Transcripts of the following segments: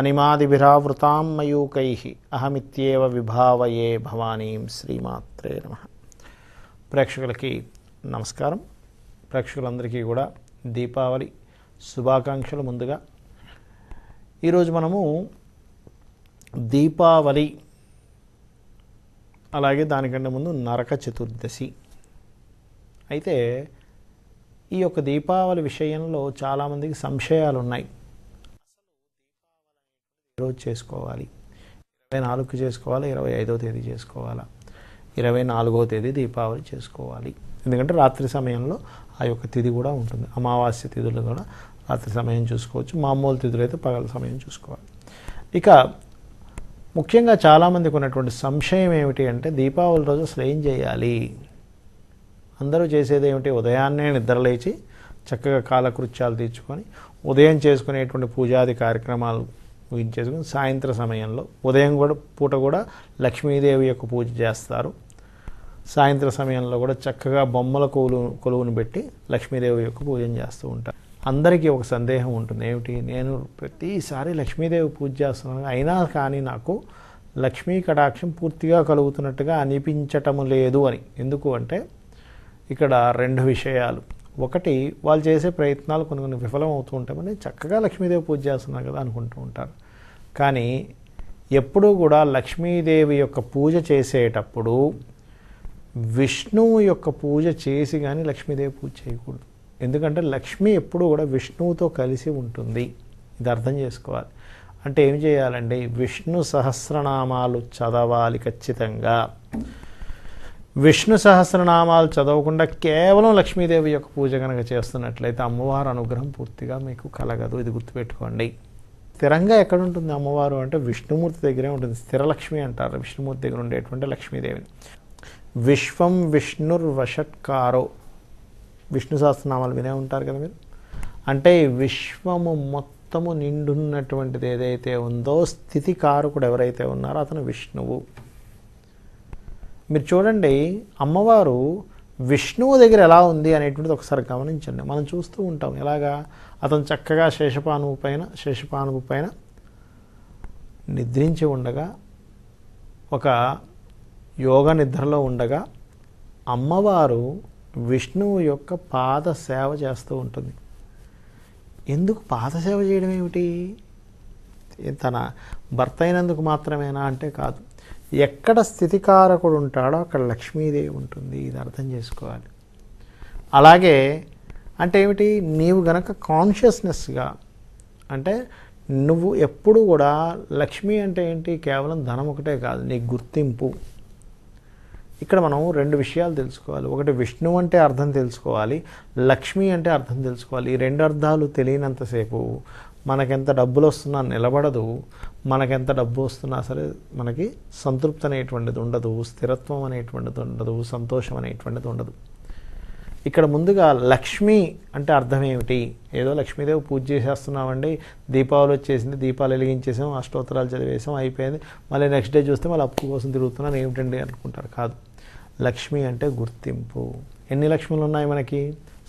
అనిమాదిభిరావృతాం మయూకై అహమిత్యేవ విభావయే భవానీం శ్రీమాత్రే నమ ప్రేక్షకులకి నమస్కారం ప్రేక్షకులందరికీ కూడా దీపావళి శుభాకాంక్షలు ముందుగా ఈరోజు మనము దీపావళి అలాగే దానికంటే ముందు నరక చతుర్దశి అయితే ఈ యొక్క దీపావళి విషయంలో చాలామందికి సంశయాలు ఉన్నాయి రోజు చేసుకోవాలి ఇరవై నాలుగు చేసుకోవాలి ఇరవై ఐదో తేదీ చేసుకోవాలా ఇరవై నాలుగో తేదీ దీపావళి చేసుకోవాలి ఎందుకంటే రాత్రి సమయంలో ఆ యొక్క తిథి కూడా ఉంటుంది అమావాస్య తిథులు కూడా రాత్రి సమయం చూసుకోవచ్చు మామూలు తిథులు అయితే పగల సమయం చూసుకోవాలి ఇక ముఖ్యంగా చాలామందికి ఉన్నటువంటి సంశయం ఏమిటి అంటే దీపావళి రోజు అసలు ఏం చేయాలి అందరూ చేసేది ఏమిటి ఉదయాన్నే నిద్రలేచి చక్కగా కాలకృత్యాలు తీర్చుకొని ఉదయం చేసుకునేటువంటి పూజాది కార్యక్రమాలు ముగించేసుకుని సాయంత్ర సమయంలో ఉదయం కూడా పూట కూడా లక్ష్మీదేవి యొక్క పూజ చేస్తారు సాయంత్ర సమయంలో కూడా చక్కగా బొమ్మల కొలువు కొలువును పెట్టి లక్ష్మీదేవి యొక్క పూజను చేస్తూ ఉంటారు అందరికీ ఒక సందేహం ఉంటుంది ఏమిటి నేను ప్రతిసారి లక్ష్మీదేవి పూజ చేస్తున్నాను అయినా కానీ నాకు లక్ష్మీ కటాక్షం పూర్తిగా కలుగుతున్నట్టుగా అనిపించటం లేదు అని ఎందుకు అంటే ఇక్కడ రెండు విషయాలు ఒకటి వాళ్ళు చేసే ప్రయత్నాలు కొన్ని కొన్ని విఫలం అవుతూ ఉంటామని చక్కగా లక్ష్మీదేవి పూజ చేస్తున్నారు కదా అనుకుంటూ ఉంటారు కానీ ఎప్పుడూ కూడా లక్ష్మీదేవి యొక్క పూజ చేసేటప్పుడు విష్ణువు యొక్క పూజ చేసి కానీ లక్ష్మీదేవి పూజ చేయకూడదు ఎందుకంటే లక్ష్మి ఎప్పుడూ కూడా విష్ణువుతో కలిసి ఉంటుంది ఇది అర్థం చేసుకోవాలి అంటే ఏం చేయాలండి విష్ణు సహస్రనామాలు చదవాలి ఖచ్చితంగా విష్ణు సహస్రనామాలు చదవకుండా కేవలం లక్ష్మీదేవి యొక్క పూజ కనుక చేస్తున్నట్లయితే అమ్మవారు అనుగ్రహం పూర్తిగా మీకు కలగదు ఇది గుర్తుపెట్టుకోండి స్థిరంగా ఎక్కడుంటుంది అమ్మవారు అంటే విష్ణుమూర్తి దగ్గరే ఉంటుంది స్థిరలక్ష్మి అంటారు విష్ణుమూర్తి దగ్గర ఉండేటువంటి లక్ష్మీదేవిని విశ్వం విష్ణుర్వషట్కారో విష్ణు సహస్రనామాలు వినే ఉంటారు కదా మీరు అంటే విశ్వము మొత్తము నిండున్నటువంటిది ఏదైతే ఉందో స్థితికారకుడు ఎవరైతే ఉన్నారో అతను విష్ణువు మీరు చూడండి అమ్మవారు విష్ణువు దగ్గర ఎలా ఉంది అనేటువంటిది ఒకసారి గమనించండి మనం చూస్తూ ఉంటాం ఎలాగా అతను చక్కగా శేషపానువు పైన శేషపానువు పైన నిద్రించి ఉండగా ఒక యోగ నిద్రలో ఉండగా అమ్మవారు విష్ణువు యొక్క పాద సేవ చేస్తూ ఉంటుంది ఎందుకు పాద సేవ చేయడం ఏమిటి తన భర్త అయినందుకు మాత్రమేనా అంటే కాదు ఎక్కడ స్థితికారకుడు ఉంటాడో అక్కడ లక్ష్మీదేవి ఉంటుంది ఇది అర్థం చేసుకోవాలి అలాగే అంటే ఏమిటి నీవు గనక కాన్షియస్నెస్గా అంటే నువ్వు ఎప్పుడు కూడా లక్ష్మి అంటే ఏంటి కేవలం ధనం ఒకటే కాదు నీ గుర్తింపు ఇక్కడ మనం రెండు విషయాలు తెలుసుకోవాలి ఒకటి విష్ణు అంటే అర్థం తెలుసుకోవాలి లక్ష్మి అంటే అర్థం తెలుసుకోవాలి ఈ రెండు అర్థాలు తెలియనంతసేపు మనకెంత డబ్బులు వస్తున్నా నిలబడదు మనకెంత డబ్బు వస్తున్నా సరే మనకి సంతృప్తి అనేటువంటిది ఉండదు స్థిరత్వం అనేటువంటిది ఉండదు సంతోషం అనేటువంటిది ఉండదు ఇక్కడ ముందుగా లక్ష్మి అంటే అర్థం ఏమిటి ఏదో లక్ష్మీదేవి పూజ చేసేస్తున్నామండి దీపావళి వచ్చేసింది దీపాలు వెలిగించేసాం అష్టోత్తరాలు చదివేసాం అయిపోయింది మళ్ళీ నెక్స్ట్ డే చూస్తే మళ్ళీ అప్పు కోసం తిరుగుతున్నాను ఏమిటండి అనుకుంటారు కాదు లక్ష్మి అంటే గుర్తింపు ఎన్ని లక్ష్ములు ఉన్నాయి మనకి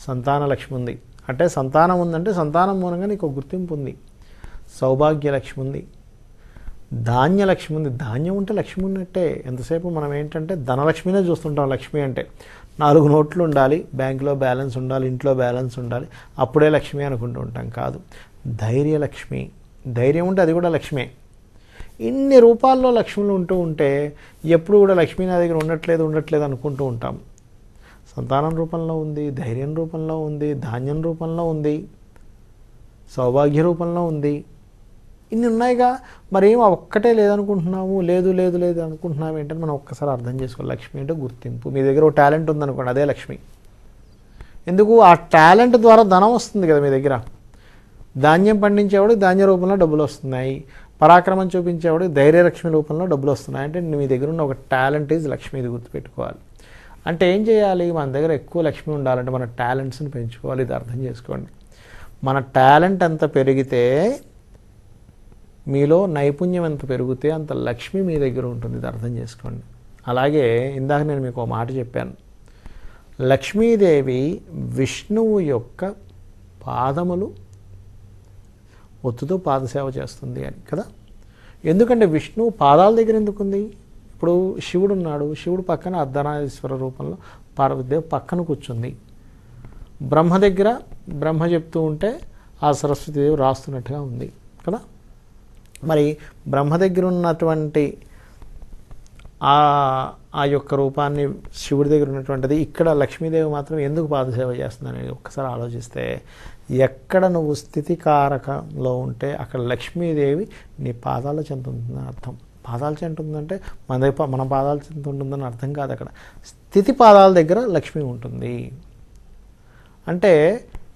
సంతాన లక్ష్మి ఉంది అంటే సంతానం ఉందంటే సంతానం మూలంగా నీకు గుర్తింపు ఉంది సౌభాగ్య లక్ష్మి ఉంది ధాన్య లక్ష్మి ఉంది ధాన్యం ఉంటే లక్ష్మి ఉన్నట్టే ఎంతసేపు మనం ఏంటంటే ధనలక్ష్మినే చూస్తుంటాం లక్ష్మి అంటే నాలుగు నోట్లు ఉండాలి బ్యాంకులో బ్యాలెన్స్ ఉండాలి ఇంట్లో బ్యాలెన్స్ ఉండాలి అప్పుడే లక్ష్మి అనుకుంటూ ఉంటాం కాదు ధైర్య లక్ష్మి ధైర్యం ఉంటే అది కూడా లక్ష్మే ఇన్ని రూపాల్లో లక్ష్ములు ఉంటూ ఉంటే ఎప్పుడు కూడా లక్ష్మీ నా దగ్గర ఉండట్లేదు ఉండట్లేదు అనుకుంటూ ఉంటాము సంతానం రూపంలో ఉంది ధైర్యం రూపంలో ఉంది ధాన్యం రూపంలో ఉంది సౌభాగ్య రూపంలో ఉంది ఇన్ని ఉన్నాయిగా మరేం ఒక్కటే లేదనుకుంటున్నాము లేదు లేదు లేదు అనుకుంటున్నాము ఏంటని మనం ఒక్కసారి అర్థం చేసుకోవాలి లక్ష్మి అంటే గుర్తింపు మీ దగ్గర ఒక టాలెంట్ ఉందనుకోండి అదే లక్ష్మి ఎందుకు ఆ టాలెంట్ ద్వారా ధనం వస్తుంది కదా మీ దగ్గర ధాన్యం పండించేవాడు ధాన్య రూపంలో డబ్బులు వస్తున్నాయి పరాక్రమం చూపించేవాడు ధైర్యలక్ష్మి రూపంలో డబ్బులు వస్తున్నాయి అంటే మీ దగ్గర ఉన్న ఒక టాలెంట్ ఈజ్ లక్ష్మి ఇది గుర్తుపెట్టుకోవాలి అంటే ఏం చేయాలి మన దగ్గర ఎక్కువ లక్ష్మి ఉండాలంటే మన టాలెంట్స్ని పెంచుకోవాలి ఇది అర్థం చేసుకోండి మన టాలెంట్ ఎంత పెరిగితే మీలో నైపుణ్యం ఎంత పెరిగితే అంత లక్ష్మి మీ దగ్గర ఉంటుంది ఇది అర్థం చేసుకోండి అలాగే ఇందాక నేను మీకు ఒక మాట చెప్పాను లక్ష్మీదేవి విష్ణువు యొక్క పాదములు ఒత్తుతో పాదసేవ చేస్తుంది అని కదా ఎందుకంటే విష్ణువు పాదాల దగ్గర ఎందుకుంది ఇప్పుడు శివుడు ఉన్నాడు శివుడు పక్కన అర్ధనారీశ్వర రూపంలో పార్వతీదేవి పక్కన కూర్చుంది బ్రహ్మ దగ్గర బ్రహ్మ చెప్తూ ఉంటే ఆ సరస్వతీదేవి రాస్తున్నట్టుగా ఉంది కదా మరి బ్రహ్మ దగ్గర ఉన్నటువంటి ఆ ఆ యొక్క రూపాన్ని శివుడి దగ్గర ఉన్నటువంటిది ఇక్కడ లక్ష్మీదేవి మాత్రం ఎందుకు పాదసేవ చేస్తుందని ఒక్కసారి ఆలోచిస్తే ఎక్కడ నువ్వు స్థితికారకంలో ఉంటే అక్కడ లక్ష్మీదేవి నీ పాదాలు చెందుతుందని అర్థం పాదాల చెంటు ఉందంటే మన మన పాదాల చెంటు ఉంటుందని అర్థం కాదు అక్కడ స్థితి పాదాల దగ్గర లక్ష్మి ఉంటుంది అంటే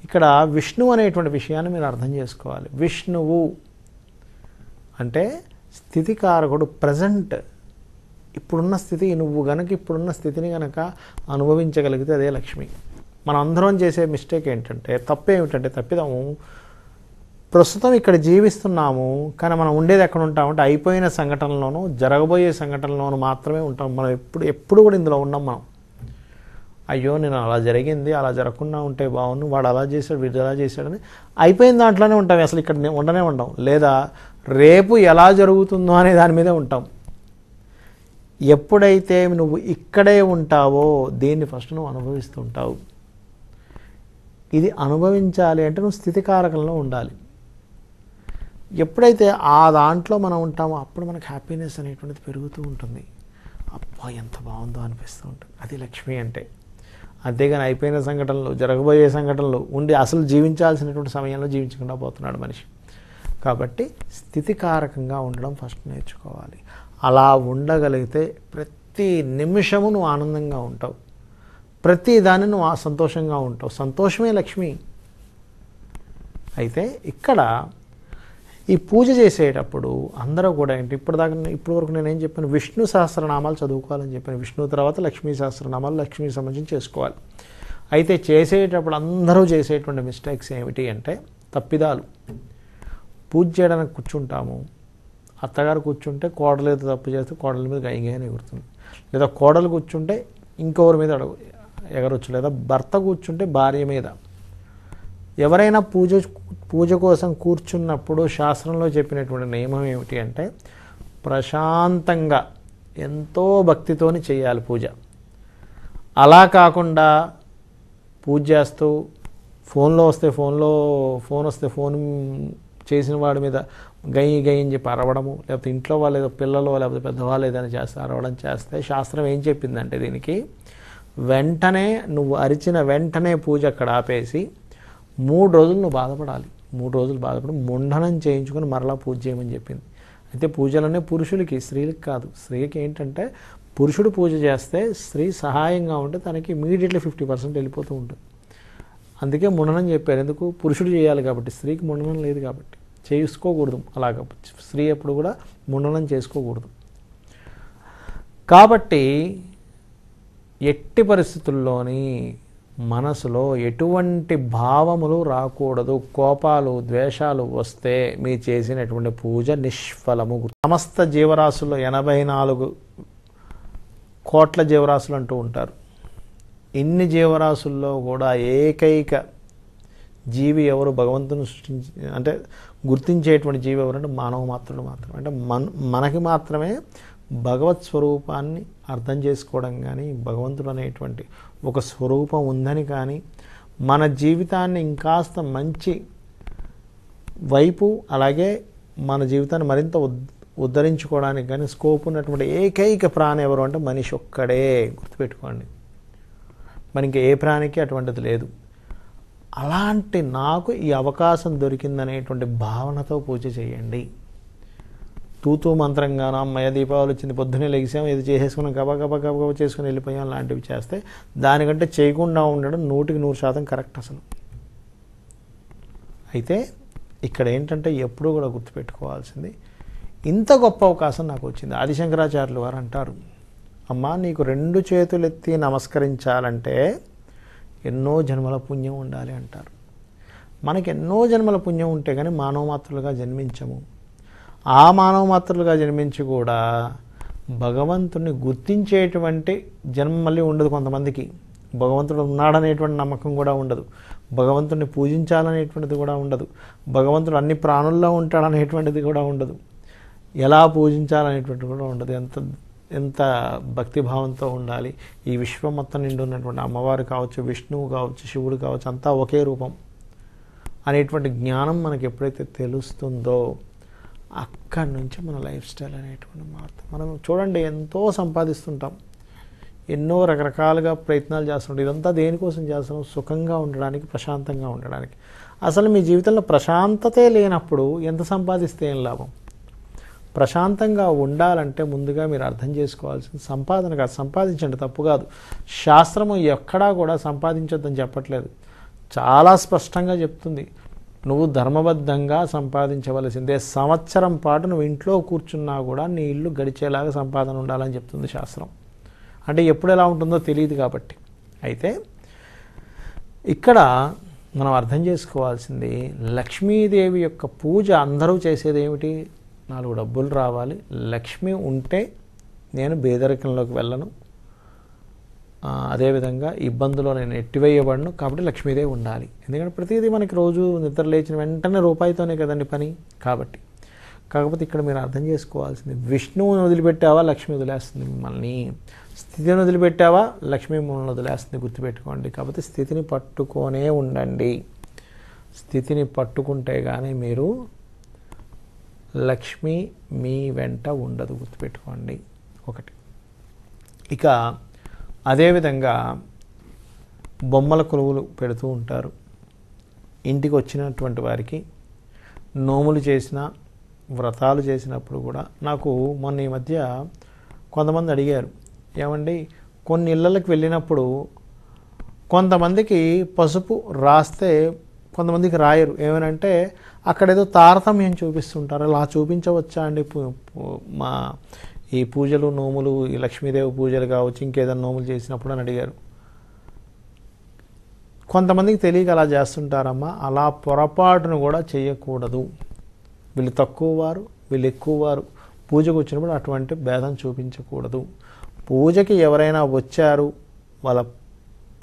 ఇక్కడ విష్ణు అనేటువంటి విషయాన్ని మీరు అర్థం చేసుకోవాలి విష్ణువు అంటే స్థితికారకుడు ప్రజెంట్ ఇప్పుడున్న స్థితి నువ్వు గనక ఇప్పుడున్న స్థితిని గనక అనుభవించగలిగితే అదే లక్ష్మి మనం అందరం చేసే మిస్టేక్ ఏంటంటే తప్పు ఏమిటంటే తప్పిదాము ప్రస్తుతం ఇక్కడ జీవిస్తున్నాము కానీ మనం ఉండేది ఎక్కడ ఉంటామంటే అయిపోయిన సంఘటనలోనూ జరగబోయే సంఘటనలోనూ మాత్రమే ఉంటాం మనం ఎప్పుడు ఎప్పుడు కూడా ఇందులో ఉన్నాం మనం అయ్యో నేను అలా జరిగింది అలా జరగకుండా ఉంటే బాగుంది వాడు అలా చేశాడు వీడు అలా చేశాడని అయిపోయిన దాంట్లోనే ఉంటాం అసలు ఇక్కడ ఉండనే ఉండం లేదా రేపు ఎలా జరుగుతుందో అనే దాని మీదే ఉంటాం ఎప్పుడైతే నువ్వు ఇక్కడే ఉంటావో దీన్ని ఫస్ట్ నువ్వు అనుభవిస్తుంటావు ఇది అనుభవించాలి అంటే నువ్వు స్థితికారకంలో ఉండాలి ఎప్పుడైతే ఆ దాంట్లో మనం ఉంటామో అప్పుడు మనకు హ్యాపీనెస్ అనేటువంటిది పెరుగుతూ ఉంటుంది అబ్బా ఎంత బాగుందో అనిపిస్తూ ఉంటుంది అది లక్ష్మి అంటే అంతేగాని అయిపోయిన సంఘటనలు జరగబోయే సంఘటనలు ఉండి అసలు జీవించాల్సినటువంటి సమయంలో జీవించకుండా పోతున్నాడు మనిషి కాబట్టి స్థితికారకంగా ఉండడం ఫస్ట్ నేర్చుకోవాలి అలా ఉండగలిగితే ప్రతి నిమిషము నువ్వు ఆనందంగా ఉంటావు ప్రతి దాన్ని నువ్వు సంతోషంగా ఉంటావు సంతోషమే లక్ష్మి అయితే ఇక్కడ ఈ పూజ చేసేటప్పుడు అందరూ కూడా ఏంటి ఇప్పటిదాకా ఇప్పటి వరకు నేను ఏం చెప్పాను విష్ణు సహస్రనామాలు చదువుకోవాలని చెప్పాను విష్ణు తర్వాత లక్ష్మీ సహస్రనామాలు లక్ష్మీ సంబంధించి చేసుకోవాలి అయితే చేసేటప్పుడు అందరూ చేసేటువంటి మిస్టేక్స్ ఏమిటి అంటే తప్పిదాలు పూజ చేయడానికి కూర్చుంటాము అత్తగారు కూర్చుంటే కోడలు ఏదో తప్పు చేస్తే కోడల మీద గైగానే ఎగురుతుంది లేదా కోడలు కూర్చుంటే ఇంకొకరి మీద అడుగు ఎగరొచ్చు లేదా భర్త కూర్చుంటే భార్య మీద ఎవరైనా పూజ పూజ కోసం కూర్చున్నప్పుడు శాస్త్రంలో చెప్పినటువంటి నియమం ఏమిటి అంటే ప్రశాంతంగా ఎంతో భక్తితోని చేయాలి పూజ అలా కాకుండా పూజ చేస్తూ ఫోన్లో వస్తే ఫోన్లో ఫోన్ వస్తే ఫోన్ చేసిన వాడి మీద గయ్యి గయించి అని చెప్పి అరవడము లేకపోతే ఇంట్లో వాళ్ళు ఏదో పిల్లలు లేకపోతే పెద్దవాళ్ళు ఏదైనా చేస్తే అరవడం చేస్తే శాస్త్రం ఏం చెప్పిందంటే దీనికి వెంటనే నువ్వు అరిచిన వెంటనే పూజ అక్కడ ఆపేసి మూడు రోజులు నువ్వు బాధపడాలి మూడు రోజులు బాధపడి ముండనం చేయించుకొని మరలా పూజ చేయమని చెప్పింది అయితే పూజలనే పురుషులకి స్త్రీలకు కాదు స్త్రీకి ఏంటంటే పురుషుడు పూజ చేస్తే స్త్రీ సహాయంగా ఉంటే తనకి ఇమీడియట్లీ ఫిఫ్టీ పర్సెంట్ వెళ్ళిపోతూ ఉంటుంది అందుకే ముండనం చెప్పారు ఎందుకు పురుషుడు చేయాలి కాబట్టి స్త్రీకి ముండనం లేదు కాబట్టి చేసుకోకూడదు అలాగ స్త్రీ ఎప్పుడు కూడా ముండనం చేసుకోకూడదు కాబట్టి ఎట్టి పరిస్థితుల్లోని మనసులో ఎటువంటి భావములు రాకూడదు కోపాలు ద్వేషాలు వస్తే మీ చేసినటువంటి పూజ నిష్ఫలము సమస్త జీవరాశులు ఎనభై నాలుగు కోట్ల జీవరాశులు అంటూ ఉంటారు ఇన్ని జీవరాశుల్లో కూడా ఏకైక జీవి ఎవరు భగవంతుని సృష్టించి అంటే గుర్తించేటువంటి జీవి ఎవరంటే మానవ మాత్రుడు మాత్రమే అంటే మన మనకి మాత్రమే భగవత్ స్వరూపాన్ని అర్థం చేసుకోవడం కానీ భగవంతుడు అనేటువంటి ఒక స్వరూపం ఉందని కానీ మన జీవితాన్ని ఇంకాస్త మంచి వైపు అలాగే మన జీవితాన్ని మరింత ఉద్ధరించుకోవడానికి కానీ స్కోప్ ఉన్నటువంటి ఏకైక ప్రాణి ఎవరు అంటే మనిషి ఒక్కడే గుర్తుపెట్టుకోండి మరి ఇంకా ఏ ప్రాణికి అటువంటిది లేదు అలాంటి నాకు ఈ అవకాశం దొరికిందనేటువంటి భావనతో పూజ చేయండి తూతూ మంత్రంగానో అమ్మయ్య దీపావళి వచ్చింది పొద్దునే లెగిసాం ఇది చేసేసుకున్నాం గబా గబా గబా గబా చేసుకుని వెళ్ళిపోయాం లాంటివి చేస్తే దానికంటే చేయకుండా ఉండడం నూటికి నూరు శాతం కరెక్ట్ అసలు అయితే ఇక్కడ ఏంటంటే ఎప్పుడూ కూడా గుర్తుపెట్టుకోవాల్సింది ఇంత గొప్ప అవకాశం నాకు వచ్చింది ఆదిశంకరాచార్యులు వారు అంటారు అమ్మ నీకు రెండు చేతులు ఎత్తి నమస్కరించాలంటే ఎన్నో జన్మల పుణ్యం ఉండాలి అంటారు మనకి ఎన్నో జన్మల పుణ్యం ఉంటే కానీ మానవమాత్రులుగా జన్మించము ఆ మానవ మాత్రలుగా జన్మించి కూడా భగవంతుని గుర్తించేటువంటి జన్మ మళ్ళీ ఉండదు కొంతమందికి భగవంతుడు ఉన్నాడనేటువంటి నమ్మకం కూడా ఉండదు భగవంతుడిని పూజించాలనేటువంటిది కూడా ఉండదు భగవంతుడు అన్ని ప్రాణుల్లో ఉంటాడనేటువంటిది కూడా ఉండదు ఎలా పూజించాలనేటువంటిది కూడా ఉండదు ఎంత ఎంత భక్తిభావంతో ఉండాలి ఈ విశ్వం మొత్తం నిండి ఉన్నటువంటి అమ్మవారు కావచ్చు విష్ణువు కావచ్చు శివుడు కావచ్చు అంతా ఒకే రూపం అనేటువంటి జ్ఞానం మనకు ఎప్పుడైతే తెలుస్తుందో అక్కడి నుంచి మన లైఫ్ స్టైల్ అనేటువంటి మారుతాం మనం చూడండి ఎంతో సంపాదిస్తుంటాం ఎన్నో రకరకాలుగా ప్రయత్నాలు చేస్తుంటాం ఇదంతా దేనికోసం చేస్తున్నాం సుఖంగా ఉండడానికి ప్రశాంతంగా ఉండడానికి అసలు మీ జీవితంలో ప్రశాంతతే లేనప్పుడు ఎంత సంపాదిస్తే ఏం లాభం ప్రశాంతంగా ఉండాలంటే ముందుగా మీరు అర్థం చేసుకోవాల్సింది సంపాదన కాదు సంపాదించండి తప్పు కాదు శాస్త్రము ఎక్కడా కూడా సంపాదించొద్దని చెప్పట్లేదు చాలా స్పష్టంగా చెప్తుంది నువ్వు ధర్మబద్ధంగా సంపాదించవలసిందే సంవత్సరం పాటు నువ్వు ఇంట్లో కూర్చున్నా కూడా నీ ఇల్లు గడిచేలాగా సంపాదన ఉండాలని చెప్తుంది శాస్త్రం అంటే ఎప్పుడు ఎలా ఉంటుందో తెలియదు కాబట్టి అయితే ఇక్కడ మనం అర్థం చేసుకోవాల్సింది లక్ష్మీదేవి యొక్క పూజ అందరూ చేసేది ఏమిటి నాలుగు డబ్బులు రావాలి లక్ష్మి ఉంటే నేను బేదరికంలోకి వెళ్ళను అదేవిధంగా ఇబ్బందులో నేను ఎట్టివేయబడను కాబట్టి లక్ష్మీదేవి ఉండాలి ఎందుకంటే ప్రతిదీ మనకి రోజు నిద్ర లేచిన వెంటనే రూపాయితోనే కదండి పని కాబట్టి కాకపోతే ఇక్కడ మీరు అర్థం చేసుకోవాల్సింది విష్ణువుని వదిలిపెట్టావా లక్ష్మి వదిలేస్తుంది మిమ్మల్ని స్థితిని వదిలిపెట్టావా లక్ష్మి మిమ్మల్ని వదిలేస్తుంది గుర్తుపెట్టుకోండి కాబట్టి స్థితిని పట్టుకొనే ఉండండి స్థితిని పట్టుకుంటే కానీ మీరు లక్ష్మి మీ వెంట ఉండదు గుర్తుపెట్టుకోండి ఒకటి ఇక అదేవిధంగా బొమ్మల కొలువులు పెడుతూ ఉంటారు ఇంటికి వచ్చినటువంటి వారికి నోములు చేసిన వ్రతాలు చేసినప్పుడు కూడా నాకు మొన్న ఈ మధ్య కొంతమంది అడిగారు ఏమండి కొన్ని ఇళ్ళలకు వెళ్ళినప్పుడు కొంతమందికి పసుపు రాస్తే కొంతమందికి రాయరు ఏమనంటే అక్కడేదో తారతమ్యం చూపిస్తుంటారు అలా చూపించవచ్చా అండి మా ఈ పూజలు నోములు ఈ లక్ష్మీదేవి పూజలు కావచ్చు ఇంకేదైనా నోములు చేసినప్పుడు అని అడిగారు కొంతమందికి తెలియక అలా చేస్తుంటారమ్మా అలా పొరపాటును కూడా చేయకూడదు వీళ్ళు తక్కువ వారు వీళ్ళు ఎక్కువ వారు పూజకు వచ్చినప్పుడు అటువంటి భేదం చూపించకూడదు పూజకి ఎవరైనా వచ్చారు వాళ్ళ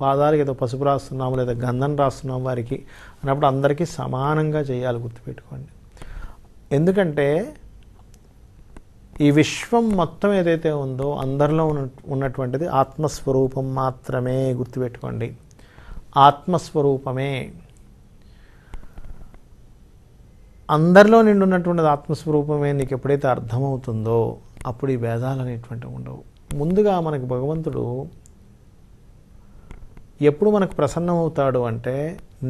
పాదాలకి ఏదో పసుపు రాస్తున్నాము లేదా గంధం రాస్తున్నాం వారికి అన్నప్పుడు అందరికీ సమానంగా చేయాలి గుర్తుపెట్టుకోండి ఎందుకంటే ఈ విశ్వం మొత్తం ఏదైతే ఉందో అందరిలో ఉన్న ఉన్నటువంటిది ఆత్మస్వరూపం మాత్రమే గుర్తుపెట్టుకోండి ఆత్మస్వరూపమే అందరిలో నిండున్నటువంటిది ఆత్మస్వరూపమే నీకు ఎప్పుడైతే అర్థమవుతుందో అప్పుడు ఈ భేదాలు అనేటువంటివి ఉండవు ముందుగా మనకు భగవంతుడు ఎప్పుడు మనకు ప్రసన్నమవుతాడు అంటే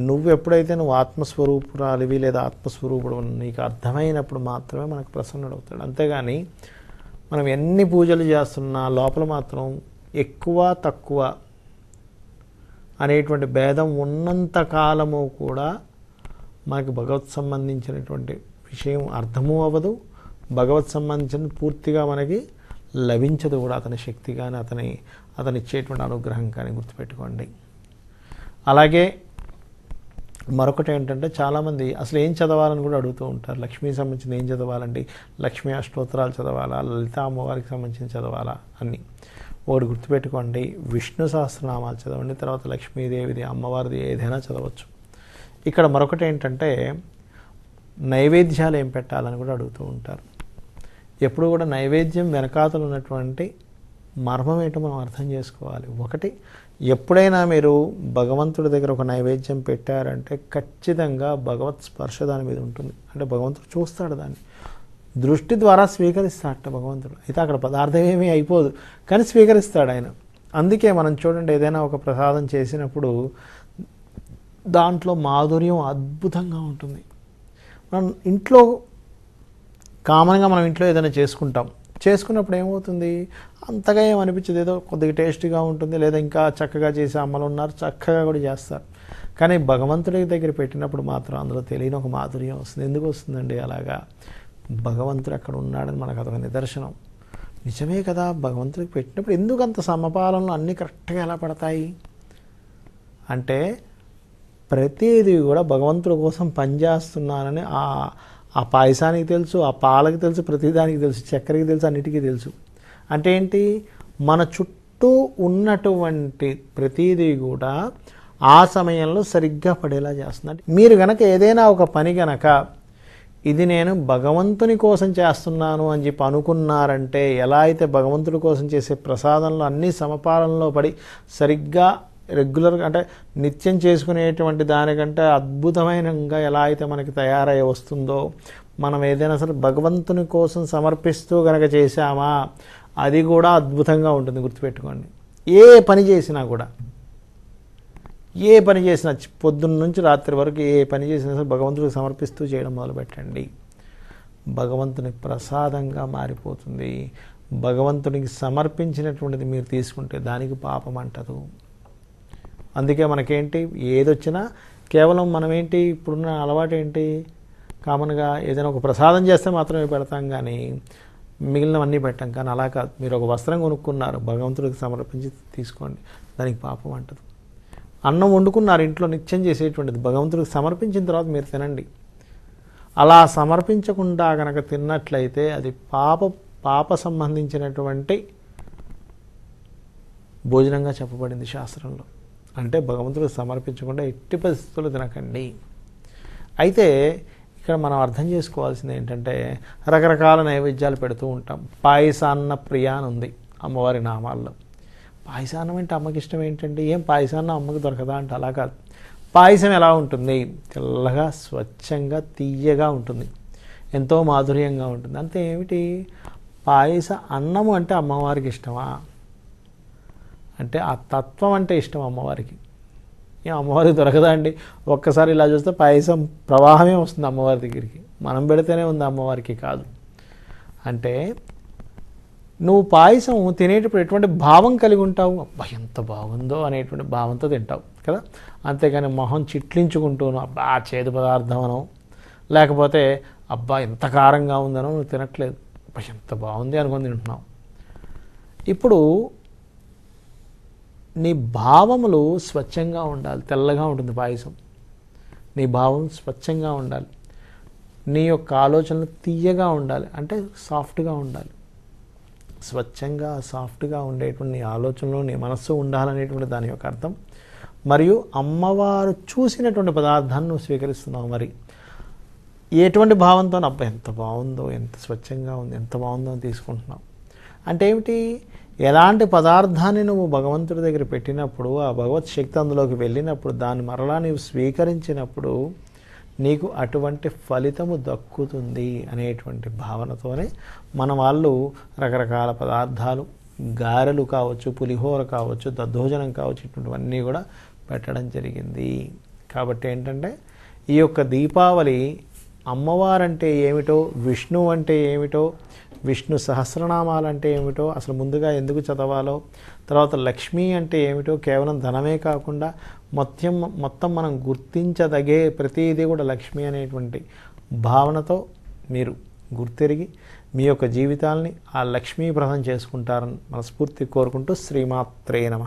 నువ్వు ఎప్పుడైతే నువ్వు ఆత్మస్వరూపురాలివి లేదా ఆత్మస్వరూపుడు నీకు అర్థమైనప్పుడు మాత్రమే మనకు ప్రసన్నుడు అవుతాడు అంతేగాని మనం ఎన్ని పూజలు చేస్తున్నా లోపల మాత్రం ఎక్కువ తక్కువ అనేటువంటి భేదం ఉన్నంత కాలము కూడా మనకి భగవత్ సంబంధించినటువంటి విషయం అర్థము అవ్వదు భగవత్ సంబంధించిన పూర్తిగా మనకి లభించదు కూడా అతని శక్తి కానీ అతని అతనిచ్చేటువంటి అనుగ్రహం కానీ గుర్తుపెట్టుకోండి అలాగే మరొకటి ఏంటంటే చాలామంది అసలు ఏం చదవాలని కూడా అడుగుతూ ఉంటారు లక్ష్మికి సంబంధించిన ఏం చదవాలండి లక్ష్మీ అష్టోత్తరాలు చదవాలా లలిత అమ్మవారికి సంబంధించిన చదవాలా అన్నీ ఒకటి గుర్తుపెట్టుకోండి విష్ణు సహస్రనామాలు చదవండి తర్వాత లక్ష్మీదేవిది అమ్మవారిది ఏదైనా చదవచ్చు ఇక్కడ మరొకటి ఏంటంటే నైవేద్యాలు ఏం పెట్టాలని కూడా అడుగుతూ ఉంటారు ఎప్పుడు కూడా నైవేద్యం వెనకాతలు ఉన్నటువంటి మర్మం ఏంటో మనం అర్థం చేసుకోవాలి ఒకటి ఎప్పుడైనా మీరు భగవంతుడి దగ్గర ఒక నైవేద్యం పెట్టారంటే ఖచ్చితంగా భగవత్ స్పర్శ దాని మీద ఉంటుంది అంటే భగవంతుడు చూస్తాడు దాన్ని దృష్టి ద్వారా స్వీకరిస్తాడట భగవంతుడు అయితే అక్కడ పదార్థం ఏమీ అయిపోదు కానీ స్వీకరిస్తాడు ఆయన అందుకే మనం చూడండి ఏదైనా ఒక ప్రసాదం చేసినప్పుడు దాంట్లో మాధుర్యం అద్భుతంగా ఉంటుంది మనం ఇంట్లో కామన్గా మనం ఇంట్లో ఏదైనా చేసుకుంటాం చేసుకున్నప్పుడు ఏమవుతుంది అంతగా ఏం అనిపించదు ఏదో కొద్దిగా టేస్టీగా ఉంటుంది లేదా ఇంకా చక్కగా చేసే అమ్మలు ఉన్నారు చక్కగా కూడా చేస్తారు కానీ భగవంతుడి దగ్గర పెట్టినప్పుడు మాత్రం అందులో తెలియని ఒక మాధుర్యం వస్తుంది ఎందుకు వస్తుందండి అలాగా భగవంతుడు అక్కడ ఉన్నాడని మనకు అదొక నిదర్శనం నిజమే కదా భగవంతుడికి పెట్టినప్పుడు ఎందుకు అంత సమపాలనలు అన్నీ కరెక్ట్గా ఎలా పడతాయి అంటే ప్రతిదీ కూడా భగవంతుడి కోసం పనిచేస్తున్నానని ఆ ఆ పాయసానికి తెలుసు ఆ పాలకి తెలుసు ప్రతిదానికి తెలుసు చక్కెరకి తెలుసు అన్నిటికీ తెలుసు అంటే ఏంటి మన చుట్టూ ఉన్నటువంటి ప్రతిదీ కూడా ఆ సమయంలో సరిగ్గా పడేలా చేస్తున్నాడు మీరు గనక ఏదైనా ఒక పని గనక ఇది నేను భగవంతుని కోసం చేస్తున్నాను అని చెప్పి అనుకున్నారంటే ఎలా అయితే భగవంతుడి కోసం చేసే ప్రసాదంలో అన్ని సమపాలనలో పడి సరిగ్గా రెగ్యులర్గా అంటే నిత్యం చేసుకునేటువంటి దానికంటే అద్భుతమైనగా ఎలా అయితే మనకి తయారై వస్తుందో మనం ఏదైనా సరే భగవంతుని కోసం సమర్పిస్తూ కనుక చేశామా అది కూడా అద్భుతంగా ఉంటుంది గుర్తుపెట్టుకోండి ఏ పని చేసినా కూడా ఏ పని చేసినా పొద్దున్న నుంచి రాత్రి వరకు ఏ పని చేసినా సరే భగవంతుడికి సమర్పిస్తూ చేయడం మొదలుపెట్టండి భగవంతుని ప్రసాదంగా మారిపోతుంది భగవంతునికి సమర్పించినటువంటిది మీరు తీసుకుంటే దానికి పాపం అంటదు అందుకే మనకేంటి ఏదొచ్చినా కేవలం మనం ఏంటి ఇప్పుడున్న అలవాటు ఏంటి కామన్గా ఏదైనా ఒక ప్రసాదం చేస్తే మాత్రమే పెడతాం కానీ మిగిలినవన్నీ పెట్టాం కానీ అలా కాదు మీరు ఒక వస్త్రం కొనుక్కున్నారు భగవంతుడికి సమర్పించి తీసుకోండి దానికి పాపం అంటదు అన్నం వండుకున్నారు ఇంట్లో నిత్యం చేసేటువంటిది భగవంతుడికి సమర్పించిన తర్వాత మీరు తినండి అలా సమర్పించకుండా కనుక తిన్నట్లయితే అది పాప పాప సంబంధించినటువంటి భోజనంగా చెప్పబడింది శాస్త్రంలో అంటే భగవంతుడు సమర్పించకుండా ఎట్టి పరిస్థితులు తినకండి అయితే ఇక్కడ మనం అర్థం చేసుకోవాల్సింది ఏంటంటే రకరకాల నైవేద్యాలు పెడుతూ ఉంటాం పాయసాన్న ప్రియ అని ఉంది అమ్మవారి నామాల్లో పాయసాన్నం అంటే అమ్మకి ఇష్టం ఏంటంటే ఏం పాయసాన్నం అమ్మకి దొరకదా అంటే అలా కాదు పాయసం ఎలా ఉంటుంది తెల్లగా స్వచ్ఛంగా తీయగా ఉంటుంది ఎంతో మాధుర్యంగా ఉంటుంది అంతే ఏమిటి పాయస అన్నము అంటే అమ్మవారికి ఇష్టమా అంటే ఆ తత్వం అంటే ఇష్టం అమ్మవారికి అమ్మవారి దొరకదా అండి ఒక్కసారి ఇలా చూస్తే పాయసం ప్రవాహమే వస్తుంది అమ్మవారి దగ్గరికి మనం పెడితేనే ఉంది అమ్మవారికి కాదు అంటే నువ్వు పాయసం తినేటప్పుడు ఎటువంటి భావం కలిగి ఉంటావు అబ్బా ఎంత బాగుందో అనేటువంటి భావంతో తింటావు కదా అంతేగాని మొహం చిట్లించుకుంటూను అబ్బా చేదు పదార్థం అనో లేకపోతే అబ్బా ఎంత కారంగా ఉందనో నువ్వు తినట్లేదు అబ్బా ఎంత బాగుంది అనుకొని తింటున్నావు ఇప్పుడు నీ భావములు స్వచ్ఛంగా ఉండాలి తెల్లగా ఉంటుంది పాయసం నీ భావం స్వచ్ఛంగా ఉండాలి నీ యొక్క ఆలోచనలు తీయగా ఉండాలి అంటే సాఫ్ట్గా ఉండాలి స్వచ్ఛంగా సాఫ్ట్గా ఉండేటువంటి ఆలోచనలు నీ మనస్సు ఉండాలనేటువంటి దాని యొక్క అర్థం మరియు అమ్మవారు చూసినటువంటి పదార్థాన్ని నువ్వు స్వీకరిస్తున్నావు మరి ఎటువంటి భావంతో అబ్బా ఎంత బాగుందో ఎంత స్వచ్ఛంగా ఉంది ఎంత బాగుందో అని తీసుకుంటున్నావు అంటే ఏమిటి ఎలాంటి పదార్థాన్ని నువ్వు భగవంతుడి దగ్గర పెట్టినప్పుడు ఆ భగవత్ శక్తి అందులోకి వెళ్ళినప్పుడు దాన్ని మరలా నీవు స్వీకరించినప్పుడు నీకు అటువంటి ఫలితము దక్కుతుంది అనేటువంటి భావనతోనే మన వాళ్ళు రకరకాల పదార్థాలు గారెలు కావచ్చు పులిహోర కావచ్చు దద్దోజనం కావచ్చు ఇటువంటివన్నీ కూడా పెట్టడం జరిగింది కాబట్టి ఏంటంటే ఈ యొక్క దీపావళి అమ్మవారంటే ఏమిటో విష్ణువు అంటే ఏమిటో విష్ణు సహస్రనామాలు అంటే ఏమిటో అసలు ముందుగా ఎందుకు చదవాలో తర్వాత లక్ష్మి అంటే ఏమిటో కేవలం ధనమే కాకుండా మొత్తం మొత్తం మనం గుర్తించదగే ప్రతిదీ కూడా లక్ష్మి అనేటువంటి భావనతో మీరు గుర్తిరిగి మీ యొక్క జీవితాల్ని ఆ లక్ష్మీప్రదం చేసుకుంటారని మనస్ఫూర్తి కోరుకుంటూ శ్రీమాత్రే నమ